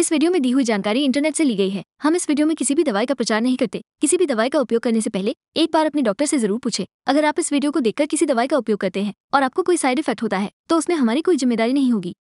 इस वीडियो में दी हुई जानकारी इंटरनेट से ली गई है हम इस वीडियो में किसी भी दवाई का प्रचार नहीं करते किसी भी दवाई का उपयोग करने से पहले एक बार अपने डॉक्टर से जरूर पूछे अगर आप इस वीडियो को देखकर किसी दवाई का उपयोग करते हैं और आपको कोई साइड इफेक्ट होता है तो उसमें हमारी कोई जिम्मेदारी नहीं होगी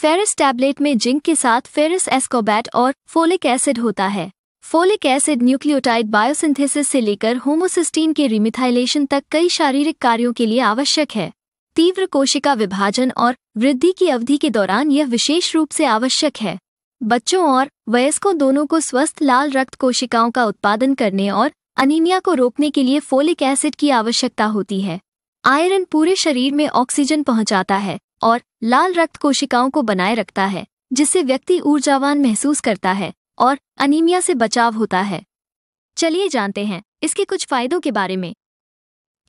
फेरस टैबलेट में जिंक के साथ फेरस एस्कोबैट और फोलिक एसिड होता है फोलिक एसिड न्यूक्लियोटाइड बायोसिंथेसिस से लेकर होमोसिस्टीन के रिमिथाइलेशन तक कई शारीरिक कार्यों के लिए आवश्यक है तीव्र कोशिका विभाजन और वृद्धि की अवधि के दौरान यह विशेष रूप से आवश्यक है बच्चों और वयस्कों दोनों को स्वस्थ लाल रक्त कोशिकाओं का उत्पादन करने और अनीमिया को रोकने के लिए फोलिक एसिड की आवश्यकता होती है आयरन पूरे शरीर में ऑक्सीजन पहुंचाता है और लाल रक्त कोशिकाओं को बनाए रखता है जिससे व्यक्ति ऊर्जावान महसूस करता है और अनीमिया से बचाव होता है चलिए जानते हैं इसके कुछ फायदों के बारे में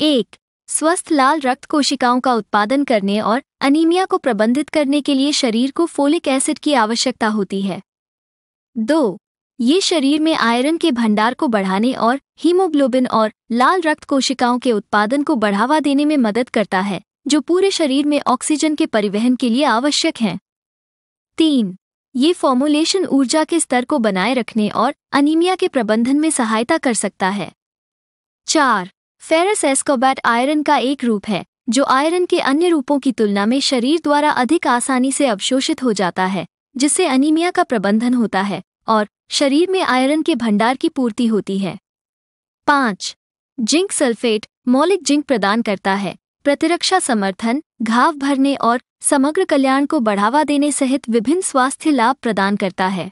एक स्वस्थ लाल रक्त कोशिकाओं का उत्पादन करने और अनीमिया को प्रबंधित करने के लिए शरीर को फोलिक एसिड की आवश्यकता होती है दो ये शरीर में आयरन के भंडार को बढ़ाने और हीमोग्लोबिन और लाल रक्त कोशिकाओं के उत्पादन को बढ़ावा देने में मदद करता है जो पूरे शरीर में ऑक्सीजन के परिवहन के लिए आवश्यक हैं तीन ये फॉर्मुलेशन ऊर्जा के स्तर को बनाए रखने और अनीमिया के प्रबंधन में सहायता कर सकता है चार फेरस एस्कोबैट आयरन का एक रूप है जो आयरन के अन्य रूपों की तुलना में शरीर द्वारा अधिक आसानी से अवशोषित हो जाता है जिससे अनीमिया का प्रबंधन होता है और शरीर में आयरन के भंडार की पूर्ति होती है पाँच जिंक सल्फेट मौलिक जिंक प्रदान करता है प्रतिरक्षा समर्थन घाव भरने और समग्र कल्याण को बढ़ावा देने सहित विभिन्न स्वास्थ्य लाभ प्रदान करता है